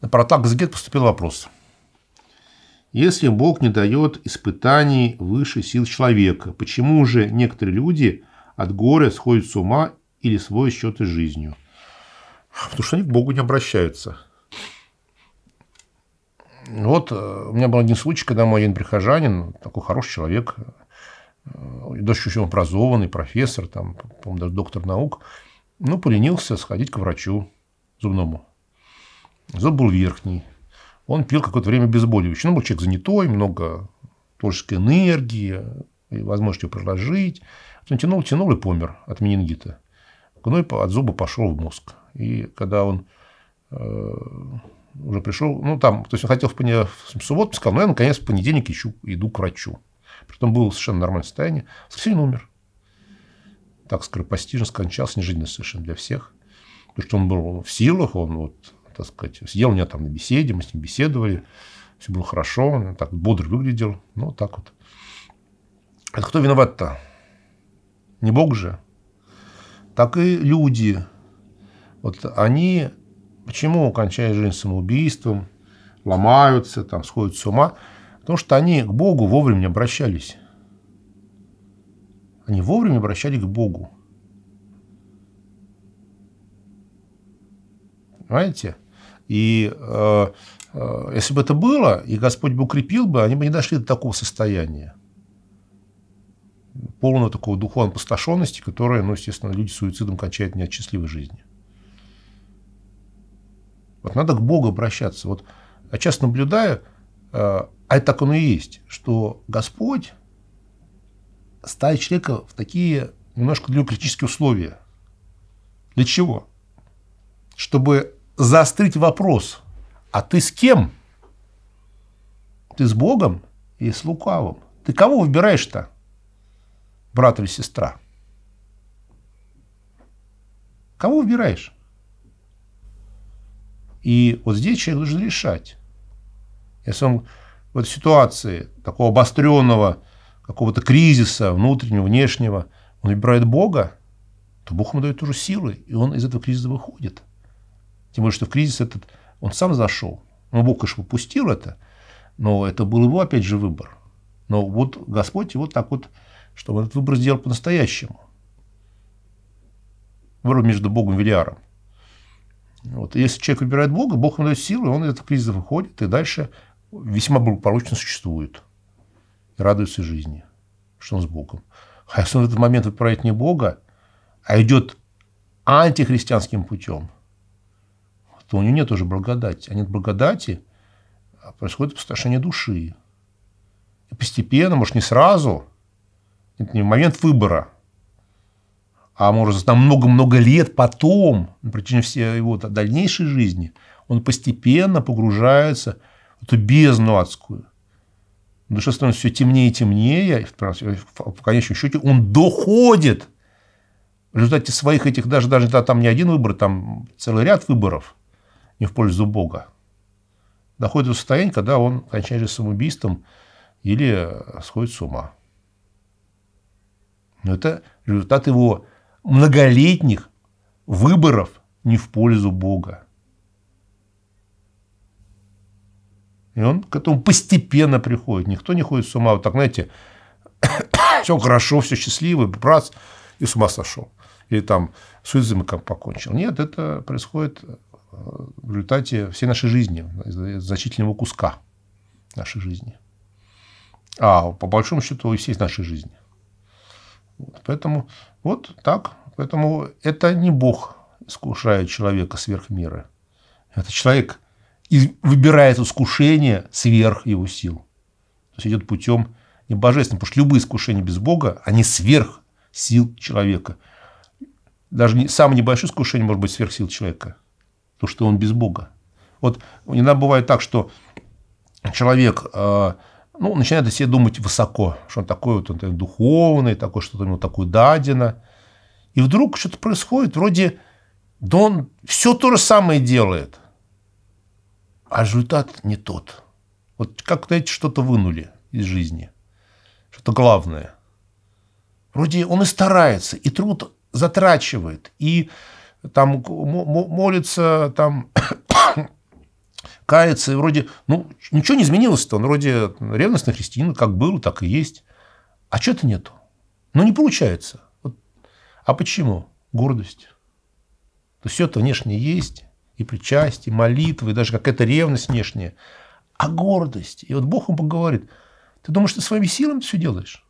На портал Протагазгет поступил вопрос. Если Бог не дает испытаний выше сил человека, почему же некоторые люди от горя сходят с ума или свой счет с жизнью? Потому что они к Богу не обращаются. Вот э, у меня был один случай, когда мой один прихожанин, такой хороший человек, э, дочь еще образованный, профессор, там, по-моему, даже доктор наук, ну, поленился сходить к врачу зубному. Зуб был верхний. Он пил какое-то время обезболивающее. Ну, был человек занятой, много творческой энергии, и возможности прожить. Он тянул, тянул и помер от менингита. Гной от зуба пошел в мозг. И когда он э, уже пришел, ну там, то есть он хотел в, понед... в субботу, сказал, ну я наконец в понедельник ищу, иду к врачу. Притом был совершенно нормальное состояние. В воскресенье умер. Так скоропостижно скончался, нежизненно совершенно для всех. Потому что он был в силах, он вот так сказать, сидел у меня там на беседе, мы с ним беседовали, все было хорошо, он так бодро выглядел, ну, так вот. Это а кто виноват-то? Не Бог же? Так и люди. Вот они почему кончают жизнь самоубийством, ломаются, там, сходят с ума? Потому что они к Богу вовремя не обращались. Они вовремя обращались к Богу. Понимаете? И э, э, если бы это было, и Господь бы укрепил бы, они бы не дошли до такого состояния. Полного такого духовной опустошенности, которая, ну, естественно, люди суицидом кончают не от счастливой жизни. Вот надо к Богу обращаться. Вот я часто наблюдаю, э, а это так оно и есть, что Господь ставит человека в такие немножко для него критические условия. Для чего? Чтобы заострить вопрос, а ты с кем? Ты с Богом и с лукавым. Ты кого выбираешь-то, брат или сестра? Кого выбираешь? И вот здесь человек должен решать. Если он в этой ситуации такого обостренного какого-то кризиса внутреннего, внешнего, он выбирает Бога, то Бог ему дает тоже силы, и он из этого кризиса выходит – тем более, что в кризис этот он сам зашел. Ну, Бог, конечно, попустил это, но это был его, опять же, выбор. Но вот Господь вот так вот, чтобы этот выбор сделал по-настоящему. Выбор между Богом и Велиаром. Вот. если человек выбирает Бога, Бог ему дает силу, и он из этого кризиса выходит, и дальше весьма благополучно существует. И радуется жизни, что он с Богом. А если он в этот момент выбирает не Бога, а идет антихристианским путем – то у него нет уже благодати. А нет благодати, а происходит опустошение души. И постепенно, может, не сразу, это не в момент выбора, а может, там много-много лет потом, на протяжении всей его дальнейшей жизни, он постепенно погружается в эту бездну адскую. Душа становится все темнее и темнее, и в конечном счете он доходит в результате своих этих, даже, даже там не один выбор, там целый ряд выборов – не в пользу Бога. Доходит до состояния, когда он кончает жизнь самоубийством или сходит с ума. Но это результат его многолетних выборов не в пользу Бога. И он к этому постепенно приходит. Никто не ходит с ума. Вот так, знаете, все хорошо, все счастливо, брат, и с ума сошел. Или там с вызовами как покончил. Нет, это происходит э, в результате всей нашей жизни, значительного куска нашей жизни. А по большому счету и всей нашей жизни. Вот, поэтому вот так. Поэтому это не Бог искушает человека сверх меры. Это человек выбирает искушение сверх его сил. То есть идет путем не божественным, потому что любые искушения без Бога, они сверх сил человека. Даже самое небольшое искушение может быть сверх сил человека потому ну, что он без Бога. Вот иногда бывает так, что человек э, ну, начинает о себе думать высоко, что он такой вот он такой духовный, такой что-то у него такое дадено. И вдруг что-то происходит, вроде, да он все то же самое делает, а результат не тот. Вот как, то эти что-то вынули из жизни, что-то главное. Вроде он и старается, и труд затрачивает, и там молится, там кается, и вроде, ну, ничего не изменилось-то, он вроде ревностный христианин, как был, так и есть. А что-то нету. Ну, не получается. Вот. А почему? Гордость. То есть, все-то внешнее есть, и причастие, и молитвы, и даже какая-то ревность внешняя. А гордость. И вот Бог ему говорит, ты думаешь, ты своими силами все делаешь?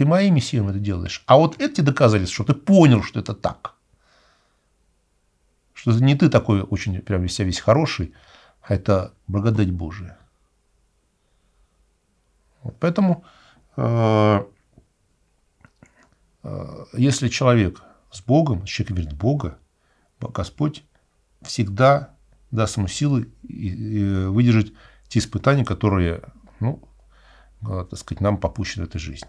Ты моими силами это делаешь. А вот эти доказательства, что ты понял, что это так. Что это не ты такой очень прям весь весь хороший, а это благодать Божия. Вот поэтому, э, э, если человек с Богом, человек верит в Бога, Господь всегда даст ему силы выдержать те испытания, которые, ну, э, так сказать, нам попущены в этой жизни.